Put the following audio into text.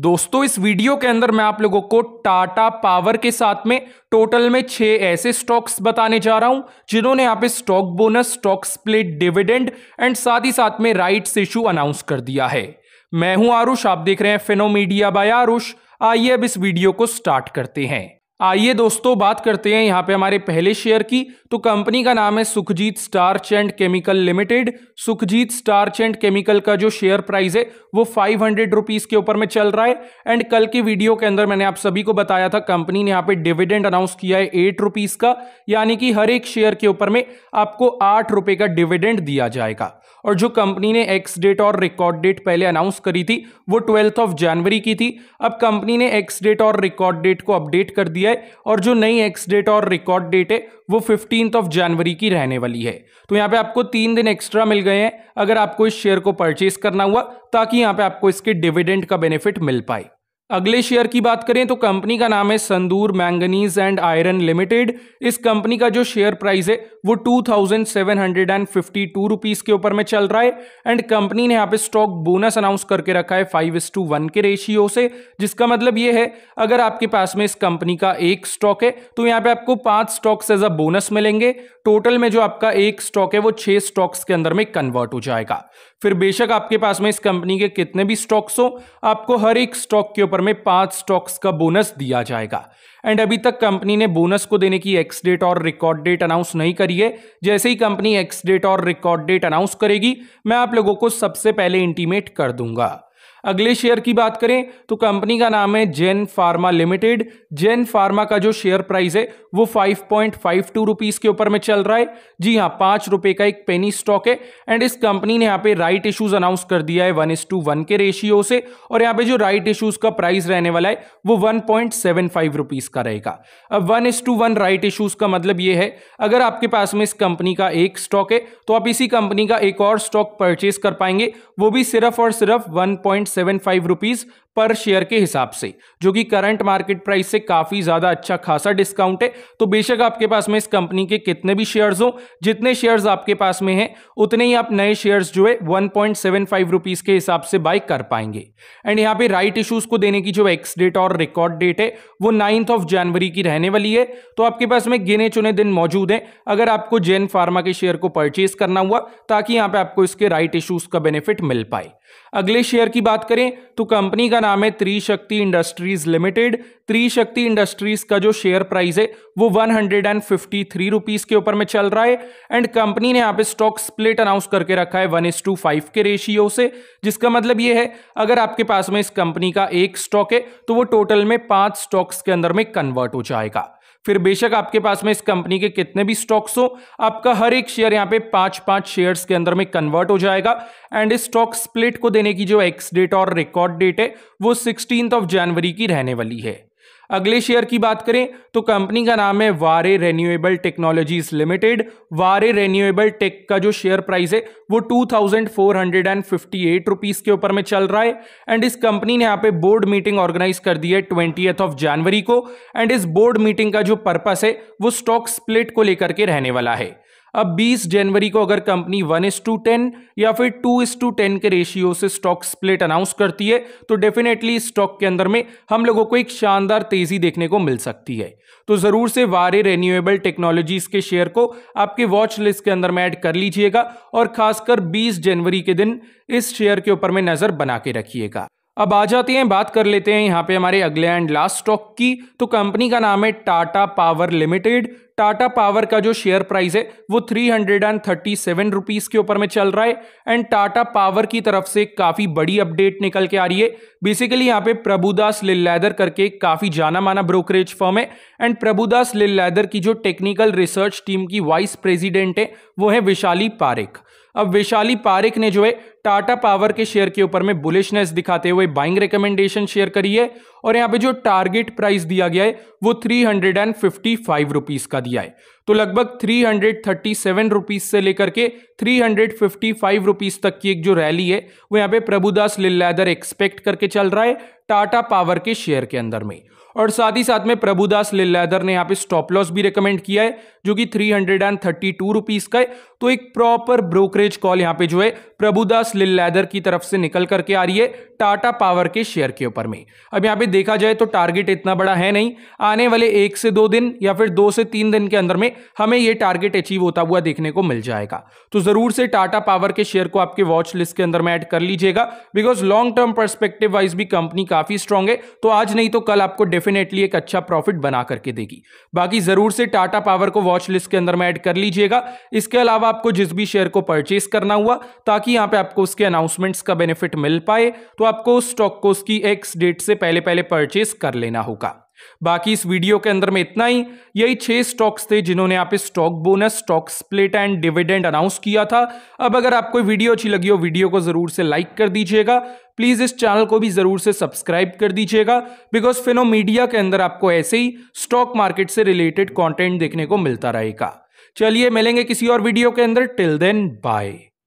दोस्तों इस वीडियो के अंदर मैं आप लोगों को टाटा पावर के साथ में टोटल में छह ऐसे स्टॉक्स बताने जा रहा हूं जिन्होंने यहाँ पे stock bonus stock split dividend and साथ ही साथ में राइट्स इशू अनाउंस कर दिया है मैं हूं आरुष आप देख रहे हैं फिनोमीडिया बाय आरुष आइए अब इस वीडियो को स्टार्ट करते हैं आइए दोस्तों बात करते हैं यहाँ पे हमारे पहले शेयर की तो कंपनी का नाम है Sukhjit starch and chemical limited Sukhjit starch and chemical का जो शेयर प्राइस है वो फाइव हंड्रेड रुपीज़ के ऊपर में चल रहा है एंड कल की वीडियो के अंदर मैंने आप सभी को बताया था कंपनी ने यहाँ पे डिविडेंड अनाउंस किया है एट रुपीज़ का यानी कि हर एक शेयर के ऊपर में आपको आठ रुपये का डिविडेंड दिया जाएगा और जो कंपनी ने एक्स डेट और रिकॉर्ड डेट पहले अनाउंस करी थी वो ट्वेल्थ ऑफ जनवरी की थी अब कंपनी ने एक्स डेट और रिकॉर्ड डेट को अपडेट कर दिया है और जो नई एक्स डेट और रिकॉर्ड डेट है वो फिफ्टींथ ऑफ जनवरी की रहने वाली है तो यहाँ पे आपको तीन दिन एक्स्ट्रा मिल गए हैं अगर आपको इस शेयर को परचेज करना हुआ ताकि यहाँ पे आपको इसके डिविडेंड का बेनिफिट मिल पाए अगले शेयर की बात करें तो कंपनी का नाम है Sandur manganese and iron limited इस कंपनी का जो शेयर प्राइस है वो two thousand seven hundred and fifty two rupees के ऊपर में चल रहा है एंड कंपनी ने यहाँ पे स्टॉक बोनस अनाउंस करके रखा है फाइव इस टू वन के रेशियो से जिसका मतलब ये है अगर आपके पास में इस कंपनी का एक स्टॉक है तो यहाँ पे आपको पांच स्टॉक्स एज अ बोनस मिलेंगे टोटल में जो आपका एक स्टॉक है वो छह स्टॉक्स के अंदर में कन्वर्ट हो जाएगा फिर बेशक आपके पास में इस कंपनी के कितने भी स्टॉक्स हो आपको हर एक स्टॉक के ऊपर ऑफर में पांच स्टॉक्स का बोनस दिया जाएगा एंड अभी तक कंपनी ने बोनस को देने की एक्स डेट और रिकॉर्ड डेट अनाउंस नहीं करी है जैसे ही कंपनी एक्स डेट और रिकॉर्ड डेट अनाउंस करेगी मैं आप लोगों को सबसे पहले इंटीमेट कर दूंगा अगले शेयर की बात करें तो कंपनी का नाम है Jen pharma limited Jen pharma का जो शेयर प्राइस है वो five point five two rupees के ऊपर में चल रहा है जी हाँ पांच रुपए का एक पेनी स्टॉक है एंड इस कंपनी ने यहाँ पे राइट इशूज अनाउंस कर दिया है वन इस टू वन के रेशियो से और यहाँ पे जो राइट इशूज का प्राइस रहने वाला है वो one point seven five rupees का रहेगा अब one is to one right issues का मतलब ये है अगर आपके पास में इस कंपनी का एक स्टॉक है तो आप इसी कंपनी का एक और स्टॉक परचेज कर पाएंगे वो भी सिर्फ और सिर्फ one point seven five rupees पर शेयर के हिसाब से जो कि करंट मार्केट प्राइस से काफ़ी ज़्यादा अच्छा खासा डिस्काउंट है तो बेशक आपके पास में इस कंपनी के कितने भी शेयर्स हो जितने शेयर्स आपके पास में हैं उतने ही आप नए शेयर्स जो है वन पॉइंट के हिसाब से बाई कर पाएंगे एंड यहाँ पे राइट इशूज़ को देने की जो एक्स डेट और रिकॉर्ड डेट है वो नाइन्थ ऑफ जनवरी की रहने वाली है तो आपके पास में गिने चुने दिन मौजूद है अगर आपको जेन फार्मा के शेयर को परचेज करना हुआ ताकि यहाँ पे आपको इसके राइट इशूज़ का बेनिफिट मिल पाए अगले शेयर की बात बात करें तो कंपनी का नाम है Trishakti industries limited Trishakti industries का जो शेयर प्राइस है वो one hundred and fifty three rupees के ऊपर में चल रहा है एंड कंपनी ने यहाँ पे स्टॉक स्प्लिट अनाउंस करके रखा है वन एस टू फाइव के रेशियो से जिसका मतलब ये है अगर आपके पास में इस कंपनी का एक स्टॉक है तो वो टोटल में पांच स्टॉक्स के अंदर में कन्वर्ट हो जाएगा फिर बेशक आपके पास में इस कंपनी के कितने भी स्टॉक्स हो आपका हर एक शेयर यहाँ पे पांच पांच शेयर्स के अंदर में कन्वर्ट हो जाएगा एंड इस स्टॉक स्प्लिट को देने की जो एक्स डेट और रिकॉर्ड डेट है वो सिक्सटीन ऑफ जनवरी की रहने वाली है अगले शेयर की बात करें तो कंपनी का नाम है Waaree renewable technologies limited Waaree renewable tech का जो शेयर प्राइस है वो two thousand four hundred and fifty eight rupees के ऊपर में चल रहा है एंड इस कंपनी ने यहाँ पे बोर्ड मीटिंग ऑर्गेनाइज कर दी है ट्वेंटी ऑफ जनवरी को एंड इस बोर्ड मीटिंग का जो पर्पस है वो स्टॉक स्प्लिट को लेकर के रहने वाला है अब 20 जनवरी को अगर company one is two ten या फिर टू इस टू टेन के रेशियो से स्टॉक स्प्लिट अनाउंस करती है तो डेफिनेटली स्टॉक के अंदर में हम लोगों को एक शानदार तेजी देखने को मिल सकती है तो ज़रूर से वारे रेन्यूएबल टेक्नोलॉजीज के शेयर को आपके वॉच लिस्ट के अंदर में ऐड कर लीजिएगा और खासकर बीस जनवरी के दिन इस शेयर के ऊपर में नज़र बना के रखिएगा अब आ जाते हैं बात कर लेते हैं यहाँ पे हमारे अगले एंड लास्ट स्टॉक की तो कंपनी का नाम है Tata power limited Tata power का जो शेयर प्राइस है वो three hundred and thirty seven rupees के ऊपर में चल रहा है एंड टाटा पावर की तरफ से काफ़ी बड़ी अपडेट निकल के आ रही है बेसिकली यहाँ पे प्रभुदास लिल्लैदर करके काफ़ी जाना माना ब्रोकरेज फर्म है एंड प्रभुदास लिल्लैदर की जो टेक्निकल रिसर्च टीम की वाइस प्रेजिडेंट है वो है विशाली पारेख अब वैशाली पारिक ने जो है टाटा पावर के शेयर के ऊपर में बुलिशनेस दिखाते हुए बाइंग रिकमेंडेशन शेयर करी है और यहाँ पे जो टारगेट प्राइस दिया गया है वो three hundred and fifty five rupees का दिया है तो लगभग three hundred thirty seven rupees से लेकर के three hundred fifty five rupees तक की एक जो रैली है वो यहाँ पे प्रभुदास लिल्लादर एक्सपेक्ट करके चल रहा है टाटा पावर के शेयर के अंदर में और साथ ही साथ में प्रभुदास लिल्लादर ने यहाँ पे स्टॉप लॉस भी रिकमेंड किया है जो कि three hundred and thirty two rupees का है तो एक प्रॉपर ब्रोकरेज कॉल यहाँ पे जो है प्रभुदास लिल्लैदर की तरफ से निकल करके आ रही है टाटा पावर के शेयर के ऊपर में अब यहाँ पे देखा जाए तो टारगेट इतना बड़ा है नहीं आने वाले एक से दो दिन या फिर दो से तीन दिन के अंदर में हमें ये टारगेट अचीव होता हुआ देखने को मिल जाएगा तो जरूर से टाटा पावर के शेयर को आपके वॉच लिस्ट के अंदर में ऐड कर लीजिएगा because long term perspective wise भी कंपनी काफी स्ट्रांग है तो आज नहीं तो कल आपको डेफिनेटली एक अच्छा प्रॉफिट बना करके देगी बाकी जरूर से टाटा पावर को वॉच लिस्ट के अंदर में ऐड कर लीजिएगा इसके अलावा आपको जिस भी शेयर को परचेस करना हुआ ताकि ताकि यहाँ पे आपको उसके अनाउंसमेंट्स का बेनिफिट मिल पाए तो आपको उस स्टॉक को उसकी एक्स डेट से पहले पहले परचेस कर लेना होगा बाकी इस वीडियो के अंदर में इतना ही यही छह स्टॉक्स थे जिन्होंने आप stock bonus stock split and dividend announce किया था अब अगर आपको वीडियो अच्छी लगी हो वीडियो को जरूर से लाइक कर दीजिएगा प्लीज इस चैनल को भी जरूर से सब्सक्राइब कर दीजिएगा बिकॉज फिनो मीडिया के अंदर आपको ऐसे ही स्टॉक मार्केट से रिलेटेड कॉन्टेंट देखने को मिलता रहेगा चलिए मिलेंगे किसी और वीडियो के अंदर टिल देन बाय